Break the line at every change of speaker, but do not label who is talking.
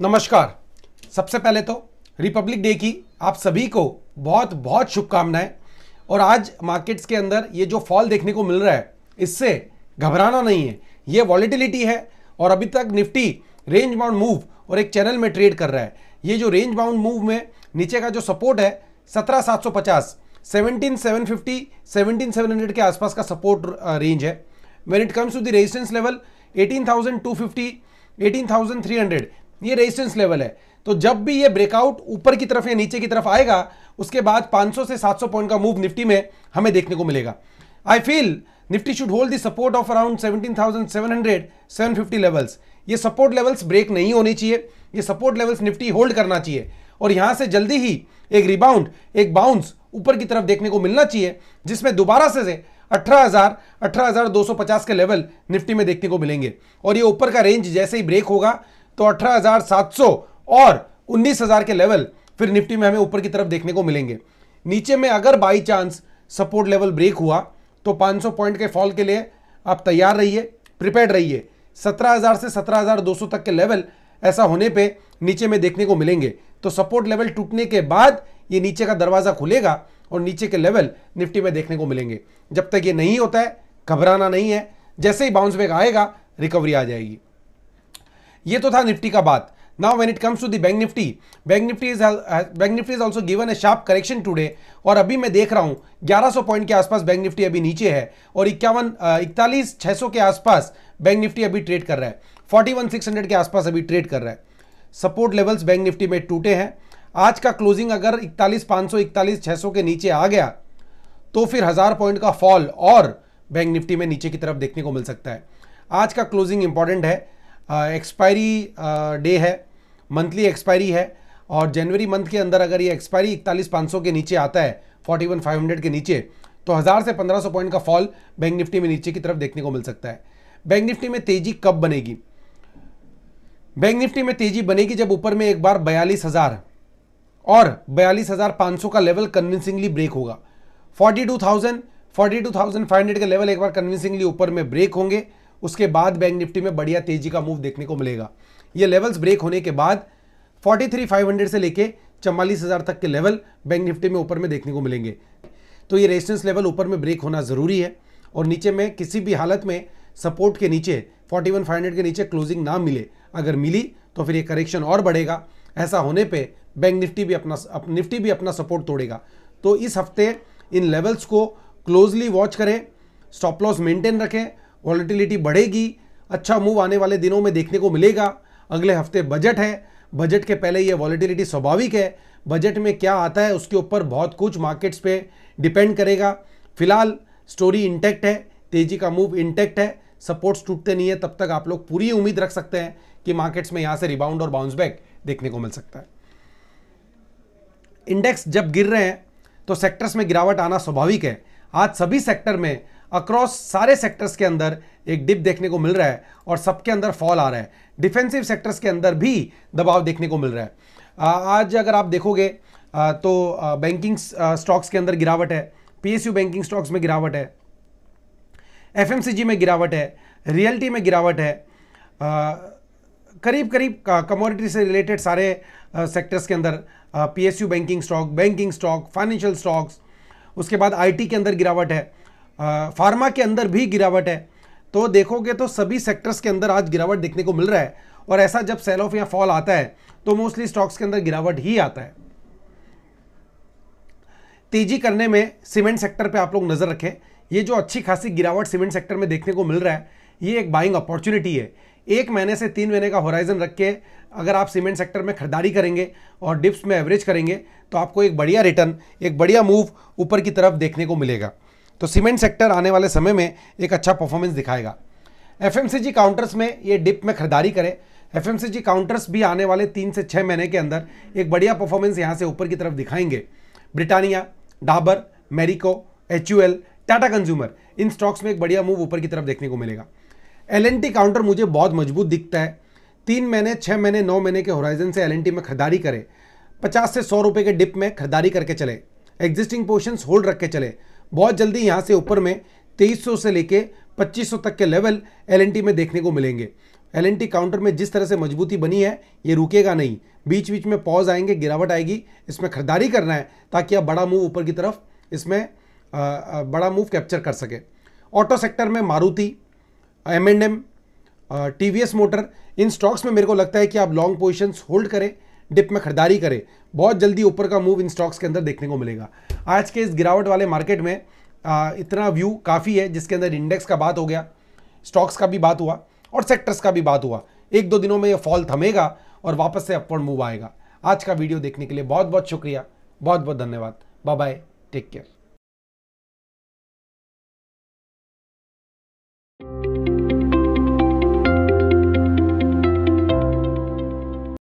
नमस्कार सबसे पहले तो रिपब्लिक डे की आप सभी को बहुत बहुत शुभकामनाएं और आज मार्केट्स के अंदर ये जो फॉल देखने को मिल रहा है इससे घबराना नहीं है ये वॉलिटिलिटी है और अभी तक निफ्टी रेंज बाउंड मूव और एक चैनल में ट्रेड कर रहा है ये जो रेंज बाउंड मूव में नीचे का जो सपोर्ट है सत्रह सात सौ पचास seventeen seven fifty seventeen seven hundred के आसपास का सपोर्ट रेंज है when it comes to the resistance level eighteen thousand two fifty eighteen thousand three hundred ये रेजिस्टेंस लेवल है तो जब भी ये ब्रेकआउट ऊपर की तरफ या नीचे की तरफ आएगा उसके बाद 500 से 700 पॉइंट का मूव निफ्टी में हमें देखने को मिलेगा I feel Nifty should hold the support of around 17,700 750 levels ये सपोर्ट लेवल्स ब्रेक नहीं होने चाहिए ये सपोर्ट लेवल्स निफ्टी होल्ड करना चाहिए और यहाँ से जल्दी ही एक रिबाउंड एक बाउंस ऊपर की तरफ देखने को मिलना चाहिए जिसमें दोबारा से अठारह हज़ार अठारह हज़ार दो सौ पचास के लेवल निफ्टी में देखने को मिलेंगे और ये ऊपर का रेंज जैसे ही ब्रेक होगा तो अठारह और 19,000 के लेवल फिर निफ्टी में हमें ऊपर की तरफ देखने को मिलेंगे नीचे में अगर by chance support level break हुआ तो 500 पॉइंट के फॉल के लिए आप तैयार रहिए प्रिपेयर रहिए 17,000 से 17,200 तक के लेवल ऐसा होने पे नीचे में देखने को मिलेंगे तो सपोर्ट लेवल टूटने के बाद ये नीचे का दरवाज़ा खुलेगा और नीचे के लेवल निफ्टी में देखने को मिलेंगे जब तक ये नहीं होता है घबराना नहीं है जैसे ही बाउंस बैक आएगा रिकवरी आ जाएगी ये तो था निफ्टी का बात now when it comes to the bank Nifty bank Nifty is bank Nifty is also given a sharp correction today और अभी मैं देख रहा हूँ 1100 पॉइंट के आसपास बैंक निफ्टी अभी नीचे है और इक्यावन इकतालीस छः के आसपास बैंक निफ्टी अभी ट्रेड कर रहा है हंड्रेड के आसपास अभी ट्रेड कर रहा है सपोर्ट लेवल्स बैंक निफ्टी में टूटे हैं आज का क्लोजिंग अगर इकतालीस पाँच सौ इकतालीस छः के नीचे आ गया तो फिर हज़ार पॉइंट का फॉल और बैंक निफ्टी में नीचे की तरफ देखने को मिल सकता है आज का क्लोजिंग इंपॉर्टेंट है एक्सपायरी डे है मंथली एक्सपायरी है और जनवरी मंथ के अंदर अगर ये एक्सपायरी इकतालीस पाँच सौ के नीचे आता है फोर्टी वन फाइव हंड्रेड के नीचे तो हज़ार से पंद्रह सौ पॉइंट का फॉल बैंक निफ्टी में नीचे की तरफ देखने को मिल सकता है बैंक निफ्टी में तेजी कब बनेगी बैंक निफ्टी में तेजी बनेगी जब ऊपर में एक बार बयालीस हज़ार और बयालीस हज़ार पाँच सौ का लेवल कन्विंसिंगली ब्रेक होगा forty two thousand forty two thousand five hundred का लेवल एक बार कन्विंसिंगली ऊपर में ब्रेक होंगे उसके बाद बैंक निफ्टी में बढ़िया तेजी का मूव देखने को मिलेगा ये लेवल्स ब्रेक होने के बाद 43,500 से लेके चवालीस हज़ार तक के लेवल बैंक निफ्टी में ऊपर में देखने को मिलेंगे तो ये रेजिस्टेंस लेवल ऊपर में ब्रेक होना ज़रूरी है और नीचे में किसी भी हालत में सपोर्ट के नीचे 41,500 के नीचे क्लोजिंग ना मिले अगर मिली तो फिर ये करेक्शन और बढ़ेगा ऐसा होने पर बैंक निफ्टी भी अपना अप, निफ्टी भी अपना सपोर्ट तोड़ेगा तो इस हफ्ते इन लेवल्स को क्लोजली वॉच करें स्टॉप लॉस मेंटेन रखें वॉलिटिलिटी बढ़ेगी अच्छा मूव आने वाले दिनों में देखने को मिलेगा अगले हफ्ते बजट है बजट के पहले ये वॉलिटिलिटी स्वाभाविक है बजट में क्या आता है उसके ऊपर बहुत कुछ मार्केट्स पे डिपेंड करेगा फिलहाल स्टोरी इंटैक्ट है तेजी का मूव इंटैक्ट है सपोर्ट्स टूटते नहीं है तब तक आप लोग पूरी उम्मीद रख सकते हैं कि मार्केट्स में यहाँ से रिबाउंड और बाउंस बैक देखने को मिल सकता है इंडेक्स जब गिर रहे हैं तो सेक्टर्स में गिरावट आना स्वाभाविक है आज सभी सेक्टर में अक्रॉस सारे सेक्टर्स के अंदर एक डिप देखने को मिल रहा है और सबके अंदर फॉल आ रहा है डिफेंसिव सेक्टर्स के अंदर भी दबाव देखने को मिल रहा है आज अगर आप देखोगे तो बैंकिंग स्टॉक्स के अंदर गिरावट है पीएसयू बैंकिंग स्टॉक्स में गिरावट है एफएमसीजी में गिरावट है रियल्टी में गिरावट है करीब करीब कमोडिटी से रिलेटेड सारे सेक्टर्स के अंदर PSU banking stock banking stock financial stocks उसके बाद आईटी के अंदर गिरावट है फार्मा के अंदर भी गिरावट है तो देखोगे तो सभी सेक्टर्स के अंदर आज गिरावट देखने को मिल रहा है और ऐसा जब सेल ऑफ या फॉल आता है तो मोस्टली स्टॉक्स के अंदर गिरावट ही आता है तेजी करने में सीमेंट सेक्टर पे आप लोग नज़र रखें ये जो अच्छी खासी गिरावट सीमेंट सेक्टर में देखने को मिल रहा है ये एक बाइंग अपॉर्चुनिटी है एक महीने से तीन महीने का होराइजन रख के अगर आप सीमेंट सेक्टर में खरीदारी करेंगे और डिप्स में एवरेज करेंगे तो आपको एक बढ़िया रिटर्न एक बढ़िया मूव ऊपर की तरफ देखने को मिलेगा तो सीमेंट सेक्टर आने वाले समय में एक अच्छा परफॉर्मेंस दिखाएगा एफ काउंटर्स में ये डिप में खरीदारी करें एफ काउंटर्स भी आने वाले तीन से छः महीने के अंदर एक बढ़िया परफॉर्मेंस यहाँ से ऊपर की तरफ दिखाएंगे Britannia Dabur Marico H Tata consumer इन स्टॉक्स में एक बढ़िया मूव ऊपर की तरफ देखने को मिलेगा एल काउंटर मुझे बहुत मजबूत दिखता है तीन महीने छः महीने नौ महीने के होराइजन से एल में खरीदारी करें पचास से सौ रुपये के डिप में खरीदारी करके चले एग्जिस्टिंग पोर्शन होल्ड रख के चले बहुत जल्दी यहाँ से ऊपर में 2300 से लेके 2500 तक के लेवल एल में देखने को मिलेंगे एल काउंटर में जिस तरह से मजबूती बनी है ये रुकेगा नहीं बीच बीच में पॉज आएंगे गिरावट आएगी इसमें खरीदारी करना है ताकि आप बड़ा मूव ऊपर की तरफ इसमें आ, आ, बड़ा मूव कैप्चर कर सके ऑटो सेक्टर में Maruti M and M T motor इन स्टॉक्स में मेरे को लगता है कि आप लॉन्ग पोजिशंस होल्ड करें डिप में खरीदारी करे बहुत जल्दी ऊपर का मूव इन स्टॉक्स के अंदर देखने को मिलेगा आज के इस गिरावट वाले मार्केट में आ, इतना व्यू काफ़ी है जिसके अंदर इंडेक्स का बात हो गया स्टॉक्स का भी बात हुआ और सेक्टर्स का भी बात हुआ एक दो दिनों में ये फॉल थमेगा और वापस से अपवर्ड मूव आएगा आज का वीडियो देखने के लिए बहुत बहुत शुक्रिया बहुत बहुत धन्यवाद बाय बाय टेक केयर